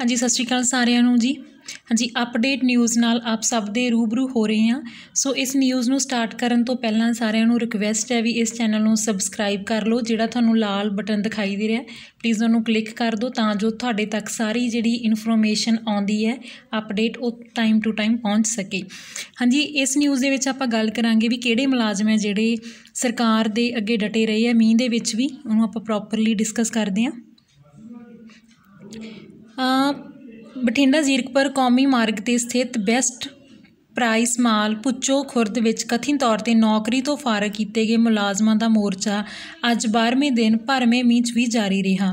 ਹਾਂਜੀ ਸਤਿ ਸ਼੍ਰੀ ਅਕਾਲ ਸਾਰਿਆਂ ਨੂੰ ਜੀ ਹਾਂਜੀ ਅਪਡੇਟ ਨਿਊਜ਼ ਨਾਲ ਆਪ ਸਭ ਦੇ ਰੂਬਰੂ ਹੋ ਰਹੇ ਹਾਂ ਸੋ ਇਸ ਨਿਊਜ਼ ਨੂੰ ਸਟਾਰਟ ਕਰਨ ਤੋਂ ਪਹਿਲਾਂ ਸਾਰਿਆਂ ਨੂੰ ਰਿਕਵੈਸਟ ਹੈ ਵੀ ਇਸ ਚੈਨਲ ਨੂੰ ਸਬਸਕ੍ਰਾਈਬ ਕਰ ਲਓ ਜਿਹੜਾ ਤੁਹਾਨੂੰ ਲਾਲ ਬਟਨ ਦਿਖਾਈ ਦੇ ਰਿਹਾ ਪਲੀਜ਼ ਉਹਨੂੰ ਕਲਿੱਕ ਕਰ ਦਿਓ ਤਾਂ ਜੋ ਤੁਹਾਡੇ ਤੱਕ ਸਾਰੀ ਜਿਹੜੀ ਇਨਫੋਰਮੇਸ਼ਨ ਆਉਂਦੀ ਹੈ ਅਪਡੇਟ ਉਹ ਟਾਈਮ ਟੂ ਟਾਈਮ ਪਹੁੰਚ ਸਕੇ ਹਾਂਜੀ ਇਸ ਨਿਊਜ਼ ਦੇ ਵਿੱਚ ਆਪਾਂ ਗੱਲ ਕਰਾਂਗੇ ਵੀ ਕਿਹੜੇ ਮੁਲਾਜ਼ਮ ਹੈ ਜਿਹੜੇ ਸਰਕਾਰ ਦੇ ਅੱਗੇ ਡਟੇ ਰਹੇ ਆ ਮੀਂਹ ਦੇ ਵਿੱਚ ਵੀ ਉਹਨੂੰ ਆਪਾਂ ਪ੍ਰੋਪਰਲੀ ਡਿਸਕਸ ਕਰਦੇ ਹਾਂ ਬਠਿੰਡਾ ਜ਼ੀਰਕਪੁਰ ਕੌਮੀ ਮਾਰਗ ਤੇ ਸਥਿਤ ਬੈਸਟ ਪ੍ਰਾਈਸ ਮਾਲ ਪੁੱਚੋ ਖੁਰਦ ਵਿੱਚ ਕਥਿਤ ਤੌਰ ਤੇ ਨੌਕਰੀ ਤੋਂ ਫਾਰਗ ਕੀਤੇ ਗਏ ਮੁਲਾਜ਼ਮਾਂ ਦਾ ਮੋਰਚਾ ਅੱਜ 12ਵੇਂ ਦਿਨ ਭਰਵੇਂ ਮੀਂਹ ਵੀ ਜਾਰੀ ਰਿਹਾ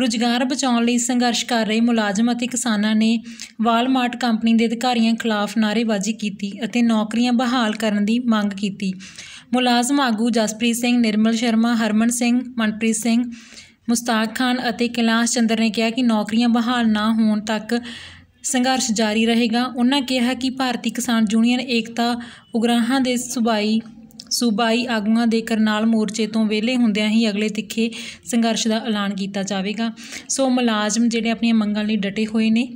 ਰੁਜ਼ਗਾਰ ਬਚਾਉਣ ਲਈ ਸੰਘਰਸ਼ ਕਰ ਰਹੇ ਮੁਲਾਜ਼ਮ ਅਤੇ ਕਿਸਾਨਾਂ ਨੇ ਵਾਲਮਾਰਟ ਕੰਪਨੀ ਦੇ ਅਧਿਕਾਰੀਆਂ ਖਿਲਾਫ ਨਾਰੇਬਾਜ਼ੀ ਕੀਤੀ ਅਤੇ ਨੌਕਰੀਆਂ ਬਹਾਲ ਕਰਨ ਦੀ ਮੰਗ ਕੀਤੀ ਮੁਲਾਜ਼ਮ ਆਗੂ ਜਸਪ੍ਰੀਤ ਸਿੰਘ ਨਿਰਮਲ ਸ਼ਰਮਾ ਹਰਮਨ ਸਿੰਘ ਮਨਪ੍ਰੀਤ ਸਿੰਘ ਮੁਸਤਾਕ ਖਾਨ ਅਤੇ ਕਿਲਾਸ਼ ਚੰਦਰ ਨੇ ਕਿਹਾ ਕਿ ਨੌਕਰੀਆਂ ਬਹਾਲ ਨਾ ਹੋਣ ਤੱਕ ਸੰਘਰਸ਼ ਜਾਰੀ ਰਹੇਗਾ ਉਹਨਾਂ ਕਿਹਾ ਕਿ ਭਾਰਤੀ ਕਿਸਾਨ ਯੂਨੀਅਨ ਏਕਤਾ ਉਗਰਾਹਾਂ ਦੇ ਸੁਬਾਈ ਸੂਬਾਈ ਆਗੂਆਂ ਦੇ ਕਰਨਾਲ ਮੋਰਚੇ ਤੋਂ ਵਿਹਲੇ ਹੁੰਦਿਆਂ ਹੀ ਅਗਲੇ ਤਿੱਖੇ ਸੰਘਰਸ਼ ਦਾ ਐਲਾਨ ਕੀਤਾ ਜਾਵੇਗਾ ਸੋ ਮੁਲਾਜ਼ਮ ਜਿਹੜੇ ਆਪਣੀਆਂ ਮੰਗਾਂ ਲਈ ਡਟੇ ਹੋਏ ਨੇ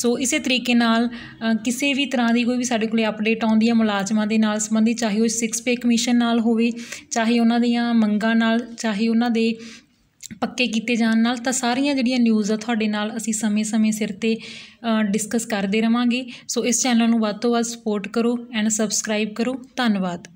ਸੋ ਇਸੇ ਤਰੀਕੇ ਨਾਲ ਕਿਸੇ ਵੀ ਤਰ੍ਹਾਂ ਦੀ ਕੋਈ ਵੀ ਸਾਡੇ ਕੋਲੇ ਅਪਡੇਟ ਆਉਂਦੀ ਹੈ ਮੁਲਾਜ਼ਮਾਂ ਦੇ ਨਾਲ ਸੰਬੰਧੀ ਚਾਹੇ ਉਹ 6 ਪੇ ਕਮਿਸ਼ਨ ਨਾਲ ਹੋਵੇ ਚਾਹੇ ਉਹਨਾਂ ਦੀਆਂ ਮੰਗਾਂ ਨਾਲ ਚਾਹੇ ਉਹਨਾਂ ਦੇ ਪੱਕੇ ਕੀਤੇ ਜਾਣ ਨਾਲ ਤਾਂ ਸਾਰੀਆਂ ਜਿਹੜੀਆਂ ਨਿਊਜ਼ ਆ ਤੁਹਾਡੇ ਨਾਲ ਅਸੀਂ ਸਮੇਂ-ਸਮੇਂ ਸਿਰ ਤੇ ਡਿਸਕਸ ਕਰਦੇ ਰਵਾਂਗੇ ਸੋ ਇਸ ਚੈਨਲ ਨੂੰ ਵੱਧ ਤੋਂ ਵੱਧ ਸਪੋਰਟ ਕਰੋ ਐਂਡ ਸਬਸਕ੍ਰਾਈਬ ਕਰੋ ਧੰਨਵਾਦ